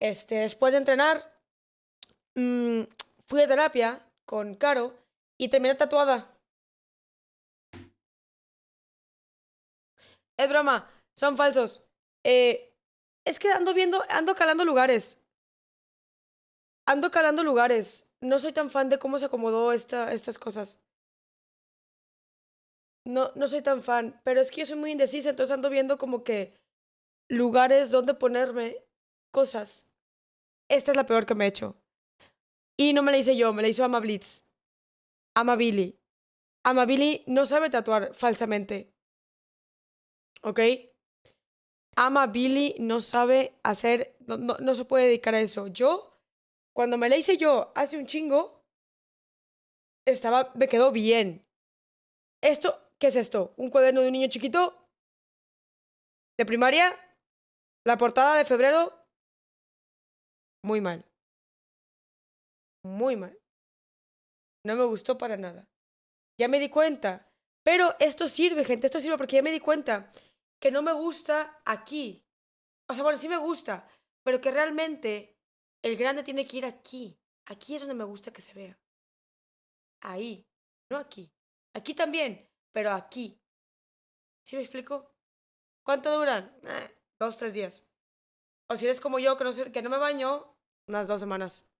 Este, después de entrenar, mm, fui a terapia con Caro y terminé tatuada. Es broma, son falsos. Eh, es que ando viendo, ando calando lugares. Ando calando lugares. No soy tan fan de cómo se acomodó esta, estas cosas. No, no soy tan fan, pero es que yo soy muy indecisa, entonces ando viendo como que lugares donde ponerme cosas. Esta es la peor que me he hecho. Y no me la hice yo, me la hizo Ama Blitz. Amabili. Amabili no sabe tatuar falsamente. ¿Ok? Amabili no sabe hacer, no, no, no se puede dedicar a eso. Yo, cuando me la hice yo hace un chingo, estaba, me quedó bien. Esto, ¿qué es esto? ¿Un cuaderno de un niño chiquito? ¿De primaria? ¿La portada de febrero? Muy mal. Muy mal. No me gustó para nada. Ya me di cuenta. Pero esto sirve, gente. Esto sirve porque ya me di cuenta que no me gusta aquí. O sea, bueno, sí me gusta. Pero que realmente el grande tiene que ir aquí. Aquí es donde me gusta que se vea. Ahí. No aquí. Aquí también. Pero aquí. ¿Sí me explico? ¿Cuánto duran? Eh, dos, tres días. O si eres como yo, que no me baño, unas dos semanas.